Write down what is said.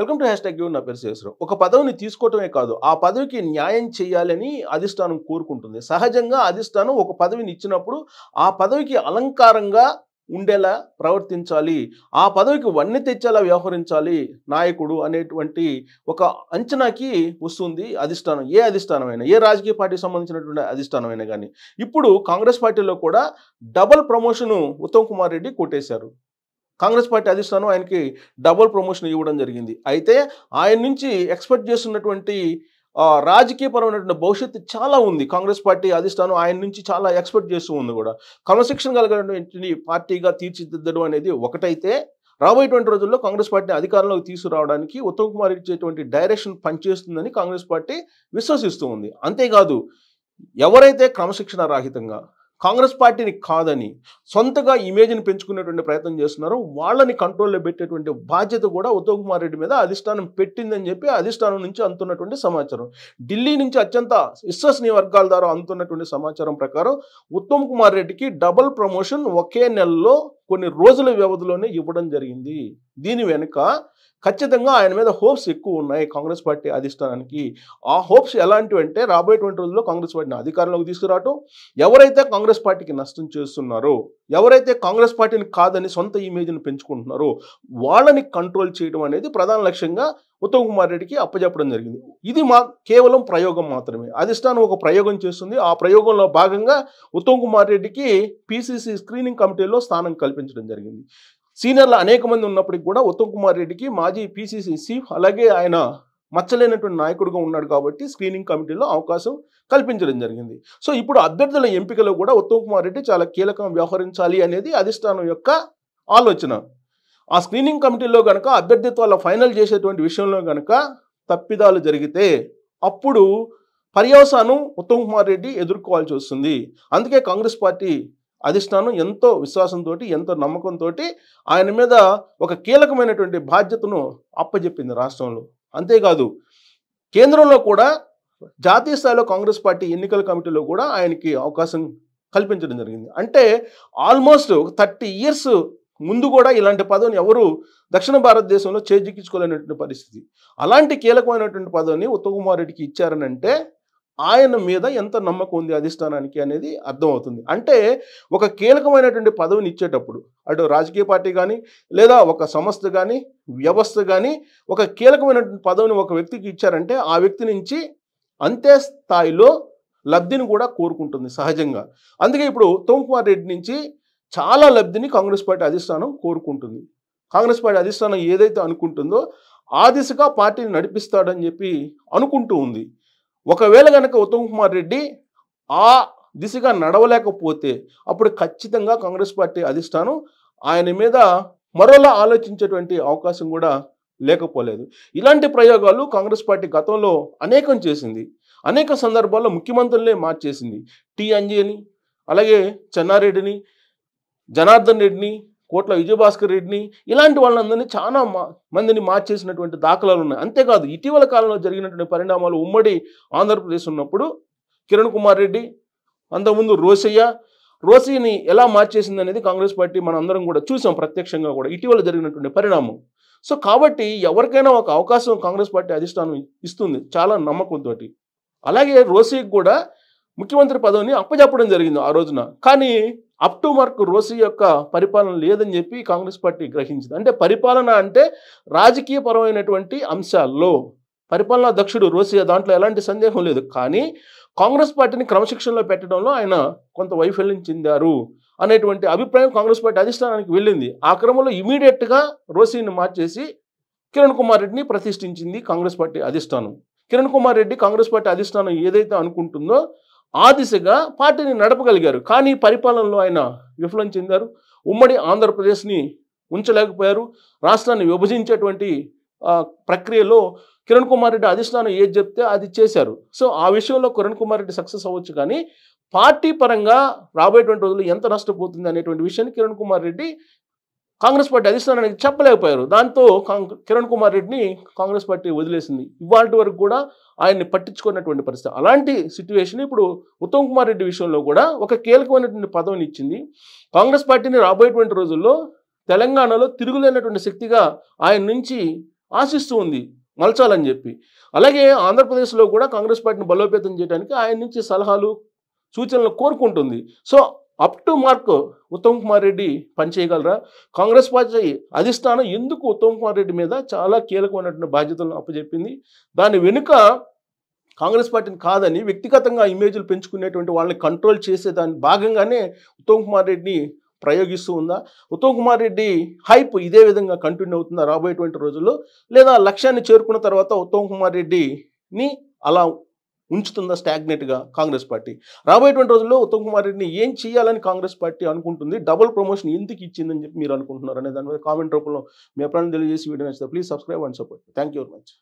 welcome to hash tag నా పేరు శేషరావు ఒక పదవిని తీసుకోవటమే కాదు ఆ పదవికి న్యాయం చేయాలని అధిష్టానం కోరుకుంటుంది సహజంగా అధిష్టానం ఒక పదవిని ఇచ్చినప్పుడు ఆ పదవికి అలంకారంగా ఉండేలా ప్రవర్తించాలి ఆ పదవికి వన్నె తెచ్చేలా వ్యవహరించాలి నాయకుడు అనేటువంటి ఒక అంచనాకి వస్తుంది అధిష్టానం ఏ అధిష్టానమైనా ఏ రాజకీయ పార్టీకి సంబంధించినటువంటి అధిష్టానమైనా కానీ ఇప్పుడు కాంగ్రెస్ పార్టీలో కూడా డబల్ ప్రమోషను ఉత్తమ్ కుమార్ రెడ్డి కొట్టేశారు కాంగ్రెస్ పార్టీ అధిష్టానం ఆయనకి డబుల్ ప్రమోషన్ ఇవ్వడం జరిగింది అయితే ఆయన నుంచి ఎక్స్పెక్ట్ చేస్తున్నటువంటి రాజకీయపరమైనటువంటి భవిష్యత్తు చాలా ఉంది కాంగ్రెస్ పార్టీ అధిష్టానం ఆయన నుంచి చాలా ఎక్స్పెక్ట్ చేస్తూ ఉంది కూడా క్రమశిక్షణ కలిగినటువంటి పార్టీగా తీర్చిదిద్దడం అనేది ఒకటైతే రాబోయేటువంటి రోజుల్లో కాంగ్రెస్ పార్టీని అధికారంలోకి తీసుకురావడానికి ఉత్తమ్ కుమార్ ఇచ్చేటువంటి డైరెక్షన్ పనిచేస్తుందని కాంగ్రెస్ పార్టీ విశ్వసిస్తూ ఉంది అంతేకాదు ఎవరైతే క్రమశిక్షణ రాహితంగా కాంగ్రెస్ పార్టీని కాదని సొంతగా ఇమేజ్ని పెంచుకునేటువంటి ప్రయత్నం చేస్తున్నారు వాళ్ళని కంట్రోల్లో పెట్టేటువంటి బాధ్యత కూడా ఉత్తమ్ కుమార్ రెడ్డి మీద అధిష్టానం పెట్టిందని చెప్పి అధిష్టానం నుంచి అందుతున్నటువంటి సమాచారం ఢిల్లీ నుంచి అత్యంత విశ్వసనీయ వర్గాల ద్వారా అందుతున్నటువంటి సమాచారం ప్రకారం ఉత్తమ్ కుమార్ రెడ్డికి డబుల్ ప్రమోషన్ ఒకే నెలలో కొన్ని రోజుల వ్యవధిలోనే ఇవ్వడం జరిగింది దీని వెనుక ఖచ్చితంగా ఆయన మీద హోప్స్ ఎక్కువ ఉన్నాయి కాంగ్రెస్ పార్టీ అధిష్టానానికి ఆ హోప్స్ ఎలాంటివి అంటే రాబోయేటువంటి రోజుల్లో కాంగ్రెస్ పార్టీని అధికారంలోకి తీసుకురావటం ఎవరైతే కాంగ్రెస్ పార్టీకి నష్టం చేస్తున్నారో ఎవరైతే కాంగ్రెస్ పార్టీని కాదని సొంత ఇమేజ్ని పెంచుకుంటున్నారో వాళ్ళని కంట్రోల్ చేయడం అనేది ప్రధాన లక్ష్యంగా ఉత్తమ్ కుమార్ రెడ్డికి అప్పచెప్పడం జరిగింది ఇది మా కేవలం ప్రయోగం మాత్రమే అధిష్టానం ఒక ప్రయోగం చేస్తుంది ఆ ప్రయోగంలో భాగంగా ఉత్తమ్ కుమార్ రెడ్డికి పీసీసీ స్క్రీనింగ్ కమిటీలో స్థానం కల్పించడం జరిగింది సీనియర్లు అనేక మంది ఉన్నప్పటికీ కూడా ఉత్తమ్ కుమార్ రెడ్డికి మాజీ పీసీసీ చీఫ్ అలాగే ఆయన మచ్చలేనటువంటి నాయకుడిగా ఉన్నాడు కాబట్టి స్క్రీనింగ్ కమిటీలో అవకాశం కల్పించడం జరిగింది సో ఇప్పుడు అభ్యర్థుల ఎంపికలో కూడా ఉత్తమ్ కుమార్ రెడ్డి చాలా కీలకం వ్యవహరించాలి అనేది అధిష్టానం యొక్క ఆలోచన ఆ స్క్రీనింగ్ కమిటీలో కనుక అభ్యర్థిత్వాల ఫైనల్ చేసేటువంటి విషయంలో కనుక తప్పిదాలు జరిగితే అప్పుడు పర్యవసానం ఉత్తమ్ కుమార్ రెడ్డి ఎదుర్కోవాల్సి వస్తుంది అందుకే కాంగ్రెస్ పార్టీ అధిష్టానం ఎంతో విశ్వాసంతో ఎంతో నమ్మకంతో ఆయన మీద ఒక కీలకమైనటువంటి బాధ్యతను అప్పజెప్పింది రాష్ట్రంలో అంతేకాదు కేంద్రంలో కూడా జాతీయ స్థాయిలో కాంగ్రెస్ పార్టీ ఎన్నికల కమిటీలో కూడా ఆయనకి అవకాశం కల్పించడం జరిగింది అంటే ఆల్మోస్ట్ ఒక థర్టీ ఇయర్స్ ముందు కూడా ఇలాంటి పదవిని ఎవరు దక్షిణ భారతదేశంలో చేజిక్కించుకోలేనటువంటి పరిస్థితి అలాంటి కీలకమైనటువంటి పదవిని ఉత్తమకుమార్ రెడ్డికి ఇచ్చారనంటే ఆయన మీద ఎంత నమ్మకం ఉంది అధిష్టానానికి అనేది అర్థమవుతుంది అంటే ఒక కీలకమైనటువంటి పదవిని ఇచ్చేటప్పుడు అటు రాజకీయ పార్టీ కానీ లేదా ఒక సంస్థ కానీ వ్యవస్థ కానీ ఒక కీలకమైనటువంటి పదవిని ఒక వ్యక్తికి ఇచ్చారంటే ఆ వ్యక్తి నుంచి అంతే స్థాయిలో లబ్ధిని కూడా కోరుకుంటుంది సహజంగా అందుకే ఇప్పుడు ఉత్తమ్ కుమార్ రెడ్డి నుంచి చాలా లబ్ధిని కాంగ్రెస్ పార్టీ అధిష్టానం కోరుకుంటుంది కాంగ్రెస్ పార్టీ అధిష్టానం ఏదైతే అనుకుంటుందో ఆ దిశగా పార్టీని నడిపిస్తాడని చెప్పి అనుకుంటూ ఉంది ఒకవేళ కనుక ఉత్తమ్ కుమార్ రెడ్డి ఆ దిశగా నడవలేకపోతే అప్పుడు ఖచ్చితంగా కాంగ్రెస్ పార్టీ అధిష్టానం ఆయన మీద మరోలా ఆలోచించేటువంటి అవకాశం కూడా లేకపోలేదు ఇలాంటి ప్రయోగాలు కాంగ్రెస్ పార్టీ గతంలో అనేకం చేసింది అనేక సందర్భాల్లో ముఖ్యమంత్రులనే మార్చేసింది టీ అంజేని అలాగే చెన్నారెడ్డిని జనార్దన్ రెడ్డిని కోట్ల విజయభాస్కర్ రెడ్డిని ఇలాంటి వాళ్ళందరినీ చాలా మందిని మార్చేసినటువంటి దాఖలాలు ఉన్నాయి అంతేకాదు ఇటీవల కాలంలో జరిగినటువంటి పరిణామాలు ఉమ్మడి ఆంధ్రప్రదేశ్ ఉన్నప్పుడు కిరణ్ కుమార్ రెడ్డి అంతకుముందు రోసయ్య రోసయ్యని ఎలా మార్చేసింది అనేది కాంగ్రెస్ పార్టీ మనం అందరం కూడా చూసాం ప్రత్యక్షంగా కూడా ఇటీవల జరిగినటువంటి పరిణామం సో కాబట్టి ఎవరికైనా ఒక అవకాశం కాంగ్రెస్ పార్టీ అధిష్టానం ఇస్తుంది చాలా నమ్మకంతో అలాగే రోసీకి కూడా ముఖ్యమంత్రి పదవిని అప్పజెప్పడం జరిగింది ఆ రోజున కానీ అప్ టు మార్క్ రోసి యొక్క పరిపాలన లేదని చెప్పి కాంగ్రెస్ పార్టీ గ్రహించింది అంటే పరిపాలన అంటే రాజకీయపరమైనటువంటి అంశాల్లో పరిపాలనా దక్షుడు రోసియా దాంట్లో ఎలాంటి సందేహం లేదు కానీ కాంగ్రెస్ పార్టీని క్రమశిక్షణలో పెట్టడంలో ఆయన కొంత వైఫల్యం చెందారు అనేటువంటి అభిప్రాయం కాంగ్రెస్ పార్టీ అధిష్టానానికి వెళ్ళింది ఆ క్రమంలో ఇమీడియట్గా రోసీని మార్చేసి కిరణ్ కుమార్ రెడ్డిని ప్రతిష్ఠించింది కాంగ్రెస్ పార్టీ అధిష్టానం కిరణ్ కుమార్ రెడ్డి కాంగ్రెస్ పార్టీ అధిష్టానం ఏదైతే అనుకుంటుందో ఆ దిశగా పార్టీని నడపగలిగారు కానీ పరిపాలనలో ఆయన విఫలం చెందారు ఉమ్మడి ఆంధ్రప్రదేశ్ని ఉంచలేకపోయారు రాష్ట్రాన్ని విభజించేటువంటి ప్రక్రియలో కిరణ్ కుమార్ రెడ్డి అధిష్టానం ఏది చెప్తే అది చేశారు సో ఆ విషయంలో కిరణ్ కుమార్ రెడ్డి సక్సెస్ అవ్వచ్చు కానీ పార్టీ పరంగా రాబోయేటువంటి రోజుల్లో ఎంత నష్టపోతుంది అనేటువంటి విషయాన్ని కిరణ్ కుమార్ రెడ్డి కాంగ్రెస్ పార్టీ అధిష్టానానికి చెప్పలేకపోయారు దాంతో కిరణ్ కుమార్ రెడ్డిని కాంగ్రెస్ పార్టీ వదిలేసింది ఇవాళ వరకు కూడా ఆయన్ని పట్టించుకున్నటువంటి పరిస్థితి అలాంటి సిచ్యువేషన్ ఇప్పుడు ఉత్తమ్ కుమార్ రెడ్డి విషయంలో కూడా ఒక కీలకమైనటువంటి పదవిని ఇచ్చింది కాంగ్రెస్ పార్టీని రాబోయేటువంటి రోజుల్లో తెలంగాణలో తిరుగులేనటువంటి శక్తిగా ఆయన నుంచి ఆశిస్తూ ఉంది మలచాలని చెప్పి అలాగే ఆంధ్రప్రదేశ్లో కూడా కాంగ్రెస్ పార్టీని బలోపేతం చేయడానికి ఆయన నుంచి సలహాలు సూచనలు కోరుకుంటుంది so up to mark Uttam Kumar Reddy పనిచేయగలరా కాంగ్రెస్ పార్టీ అధిష్టానం ఎందుకు ఉత్తమ్ కుమార్ రెడ్డి మీద చాలా కీలకమైనటువంటి బాధ్యతలను అప్పచెప్పింది దాని వెనుక కాంగ్రెస్ పార్టీని కాదని వ్యక్తిగతంగా ఇమేజ్లు పెంచుకునేటువంటి వాళ్ళని కంట్రోల్ చేసే దాని భాగంగానే ఉత్తమ్ కుమార్ రెడ్డిని ప్రయోగిస్తూ ఉందా ఉత్తమ్ కుమార్ రెడ్డి హైప్ ఇదే విధంగా కంటిన్యూ అవుతుందా రాబోయేటువంటి రోజుల్లో లేదా లక్ష్యాన్ని చేరుకున్న తర్వాత ఉత్తమ్ కుమార్ రెడ్డిని అలా ఉంచుతుందా స్టాగ్నెట్గా కాంగ్రెస్ పార్టీ రాబోయేటువంటి రోజుల్లో ఉత్తమ్ కుమార్ రెడ్డిని ఏం చేయాలని కాంగ్రెస్ పార్టీ అనుకుంటుంది డబుల్ ప్రమోషన్ ఎందుకు ఇచ్చిందని చెప్పి మీరు అనుకుంటున్నారు అనే దాని మీద కామెంట్ రూపంలో మీ అభిప్రాయం తెలియజేసి వీడియో నచ్చితే please subscribe and support thank you very much